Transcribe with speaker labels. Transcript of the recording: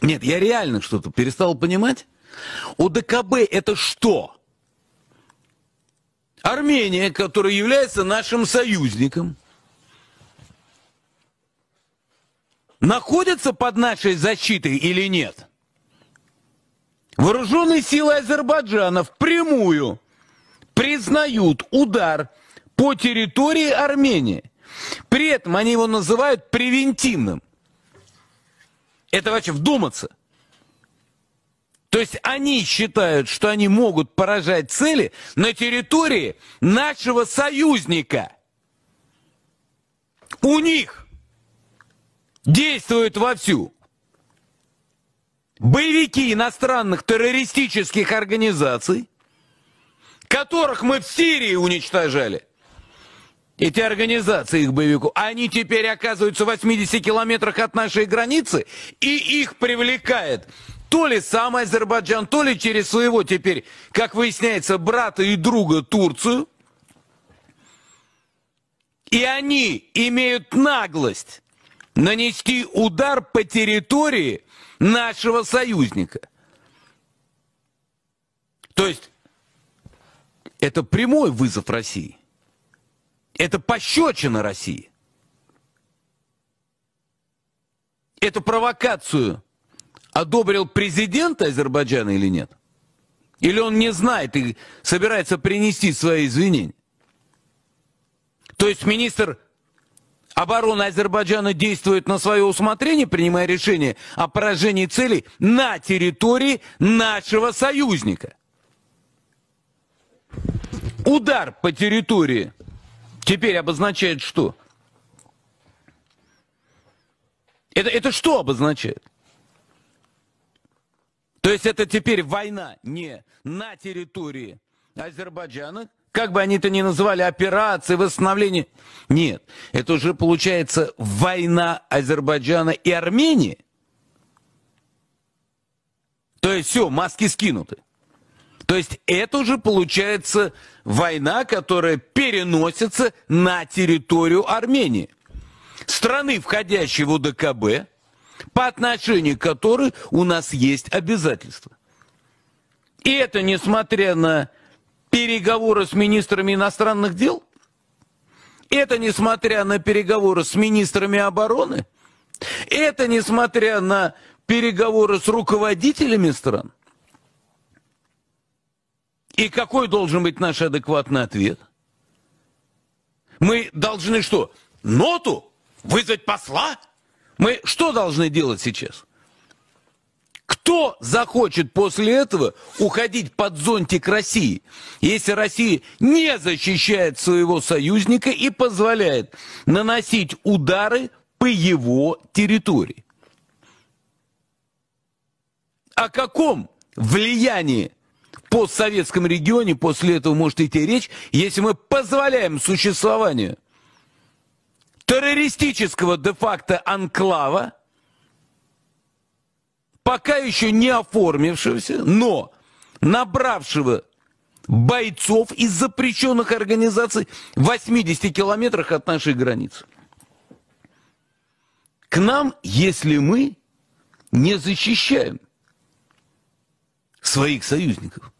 Speaker 1: Нет, я реально что-то перестал понимать. ОДКБ это что? Армения, которая является нашим союзником, находится под нашей защитой или нет? Вооруженные силы Азербайджана впрямую признают удар по территории Армении. При этом они его называют превентивным. Это вообще вдуматься. То есть они считают, что они могут поражать цели на территории нашего союзника. У них действуют вовсю боевики иностранных террористических организаций, которых мы в Сирии уничтожали эти организации их боевиков, они теперь оказываются в 80 километрах от нашей границы, и их привлекает то ли сам Азербайджан, то ли через своего теперь, как выясняется, брата и друга Турцию. И они имеют наглость нанести удар по территории нашего союзника. То есть это прямой вызов России. Это пощечина России. Эту провокацию одобрил президент Азербайджана или нет? Или он не знает и собирается принести свои извинения? То есть министр обороны Азербайджана действует на свое усмотрение, принимая решение о поражении целей на территории нашего союзника. Удар по территории теперь обозначает что? Это, это что обозначает? То есть это теперь война не на территории Азербайджана, как бы они это ни называли, операции, восстановление. Нет, это уже получается война Азербайджана и Армении. То есть все, маски скинуты. То есть это уже получается война, которая переносится на территорию Армении. Страны, входящей в УДКБ, по отношению к которой у нас есть обязательства. И это несмотря на переговоры с министрами иностранных дел, это несмотря на переговоры с министрами обороны, это несмотря на переговоры с руководителями стран – и какой должен быть наш адекватный ответ? Мы должны что? Ноту? Вызвать посла? Мы что должны делать сейчас? Кто захочет после этого уходить под зонтик России, если Россия не защищает своего союзника и позволяет наносить удары по его территории? О каком влиянии постсоветском регионе после этого может идти речь, если мы позволяем существованию террористического де-факто анклава, пока еще не оформившегося, но набравшего бойцов из запрещенных организаций в 80 километрах от нашей границы. К нам, если мы не защищаем своих союзников –